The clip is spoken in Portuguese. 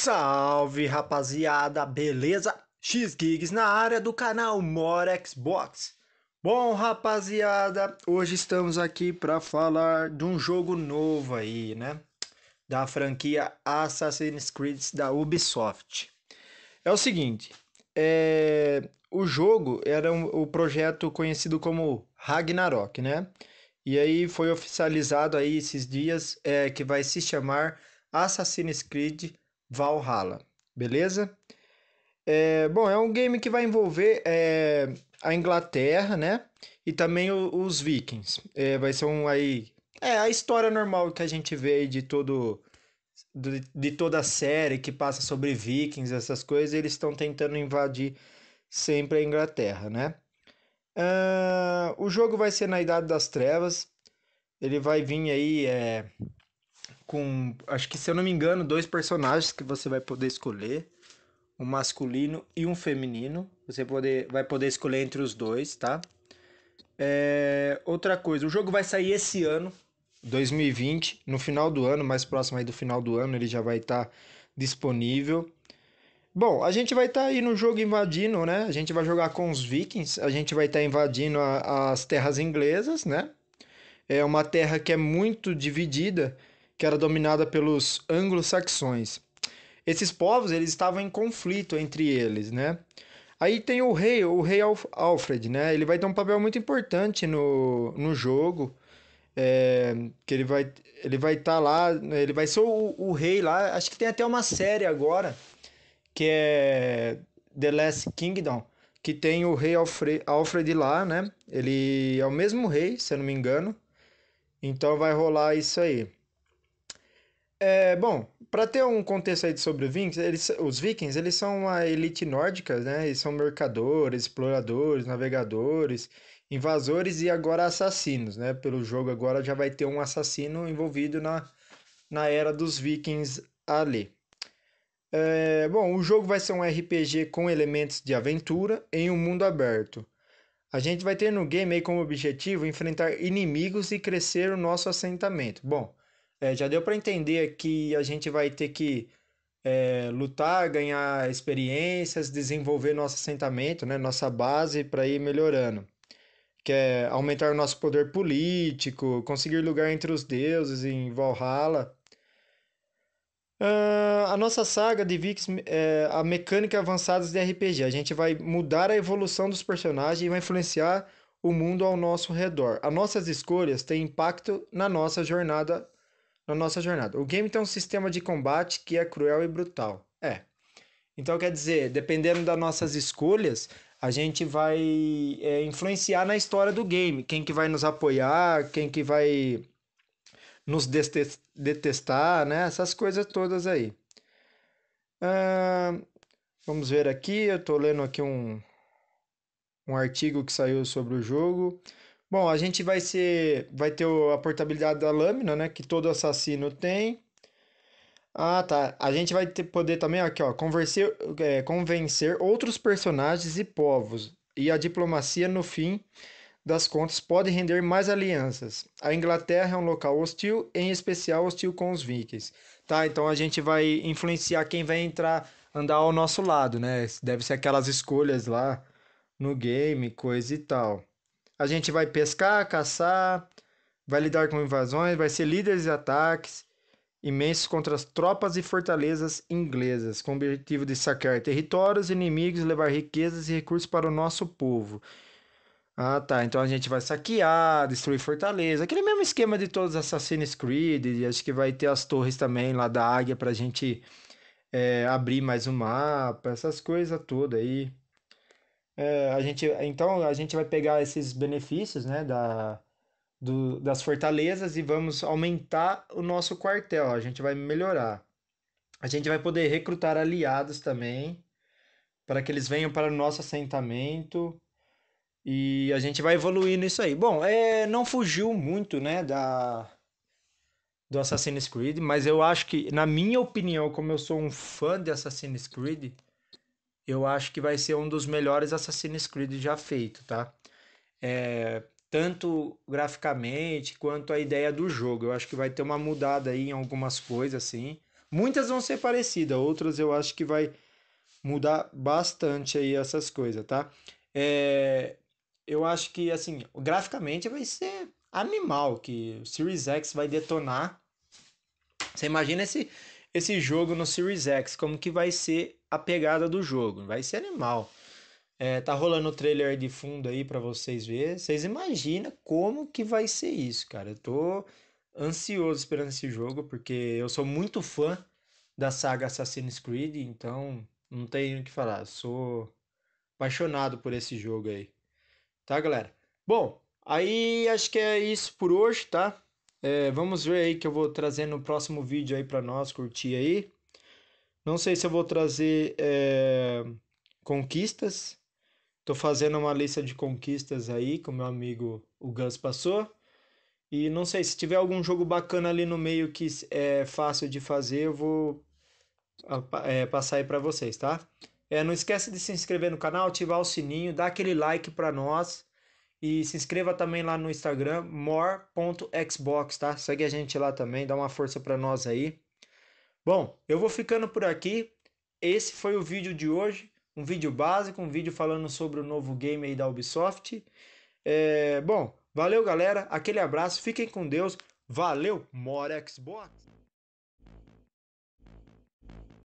Salve rapaziada, beleza? X Gigs na área do canal More Xbox. Bom, rapaziada, hoje estamos aqui para falar de um jogo novo aí, né? Da franquia Assassin's Creed da Ubisoft. É o seguinte, é... o jogo era um, o projeto conhecido como Ragnarok, né? E aí foi oficializado aí esses dias é, que vai se chamar Assassin's Creed Valhalla, beleza? É, bom, é um game que vai envolver é, a Inglaterra, né? E também o, os Vikings. É, vai ser um aí. É a história normal que a gente vê de todo. De, de toda a série que passa sobre Vikings, essas coisas, eles estão tentando invadir sempre a Inglaterra, né? Uh, o jogo vai ser na Idade das Trevas. Ele vai vir aí é, com, acho que se eu não me engano, dois personagens que você vai poder escolher, um masculino e um feminino. Você poder, vai poder escolher entre os dois, tá? É, outra coisa, o jogo vai sair esse ano, 2020, no final do ano, mais próximo aí do final do ano, ele já vai estar tá disponível. Bom, a gente vai estar tá aí no jogo invadindo, né? A gente vai jogar com os vikings, a gente vai estar tá invadindo a, as terras inglesas, né? É uma terra que é muito dividida que era dominada pelos anglo-saxões. Esses povos eles estavam em conflito entre eles, né? Aí tem o rei, o rei Alfred, né? Ele vai ter um papel muito importante no, no jogo, é, que ele vai ele vai estar tá lá, né? ele vai ser o, o rei lá. Acho que tem até uma série agora que é The Last Kingdom, que tem o rei Alfred, Alfred lá, né? Ele é o mesmo rei, se eu não me engano. Então vai rolar isso aí. É, bom, para ter um contexto aí sobre Vikings, eles, os Vikings, eles são uma elite nórdica, né? Eles são mercadores, exploradores, navegadores, invasores e agora assassinos, né? Pelo jogo agora já vai ter um assassino envolvido na, na era dos Vikings ali. É, bom, o jogo vai ser um RPG com elementos de aventura em um mundo aberto. A gente vai ter no game aí como objetivo enfrentar inimigos e crescer o nosso assentamento. Bom, é, já deu para entender que a gente vai ter que é, lutar, ganhar experiências, desenvolver nosso assentamento, né, nossa base para ir melhorando. Que é aumentar o nosso poder político, conseguir lugar entre os deuses em Valhalla. Uh, a nossa saga de Vix é a mecânica avançada de RPG. A gente vai mudar a evolução dos personagens e vai influenciar o mundo ao nosso redor. As nossas escolhas têm impacto na nossa jornada na nossa jornada. O game tem um sistema de combate que é cruel e brutal. É. Então quer dizer, dependendo das nossas escolhas, a gente vai é, influenciar na história do game. Quem que vai nos apoiar, quem que vai nos detestar, né? Essas coisas todas aí. Ah, vamos ver aqui, eu estou lendo aqui um, um artigo que saiu sobre o jogo. Bom, a gente vai ser, vai ter a portabilidade da lâmina, né, que todo assassino tem. Ah, tá. A gente vai ter, poder também aqui, ó, convencer, é, convencer outros personagens e povos. E a diplomacia, no fim das contas, pode render mais alianças. A Inglaterra é um local hostil, em especial hostil com os vikings. Tá, então a gente vai influenciar quem vai entrar, andar ao nosso lado, né? Deve ser aquelas escolhas lá no game, coisa e tal. A gente vai pescar, caçar, vai lidar com invasões, vai ser líderes de ataques imensos contra as tropas e fortalezas inglesas, com o objetivo de saquear territórios inimigos, levar riquezas e recursos para o nosso povo. Ah, tá. Então a gente vai saquear, destruir fortaleza. Aquele mesmo esquema de todos os Assassin's Creed. E acho que vai ter as torres também lá da águia pra gente é, abrir mais o um mapa, essas coisas todas aí. É, a gente, então a gente vai pegar esses benefícios né, da, do, das fortalezas e vamos aumentar o nosso quartel. A gente vai melhorar. A gente vai poder recrutar aliados também para que eles venham para o nosso assentamento. E a gente vai evoluir nisso aí. Bom, é, não fugiu muito, né, da do Assassin's Creed, mas eu acho que, na minha opinião, como eu sou um fã de Assassin's Creed, eu acho que vai ser um dos melhores Assassin's Creed já feito, tá? É, tanto graficamente quanto a ideia do jogo. Eu acho que vai ter uma mudada aí em algumas coisas, assim. Muitas vão ser parecidas, outras eu acho que vai mudar bastante aí essas coisas, tá? É, eu acho que, assim, graficamente vai ser animal, que o Series X vai detonar. Você imagina esse, esse jogo no Series X, como que vai ser a pegada do jogo. Vai ser animal. É, tá rolando o trailer de fundo aí para vocês verem. Vocês imaginam como que vai ser isso, cara. Eu tô ansioso esperando esse jogo, porque eu sou muito fã da saga Assassin's Creed, então não tenho o que falar. Sou apaixonado por esse jogo aí. Tá, galera? Bom, aí acho que é isso por hoje, tá? É, vamos ver aí que eu vou trazer no próximo vídeo aí para nós curtir aí. Não sei se eu vou trazer é, conquistas. Tô fazendo uma lista de conquistas aí, que o meu amigo o Gus passou. E não sei, se tiver algum jogo bacana ali no meio que é fácil de fazer, eu vou é, passar aí para vocês, tá? É, não esquece de se inscrever no canal, ativar o sininho, dar aquele like para nós. E se inscreva também lá no Instagram, more.xbox, tá? Segue a gente lá também, dá uma força para nós aí. Bom, eu vou ficando por aqui. Esse foi o vídeo de hoje, um vídeo básico, um vídeo falando sobre o novo game aí da Ubisoft. É, bom, valeu galera, aquele abraço, fiquem com Deus, valeu, More Xbox!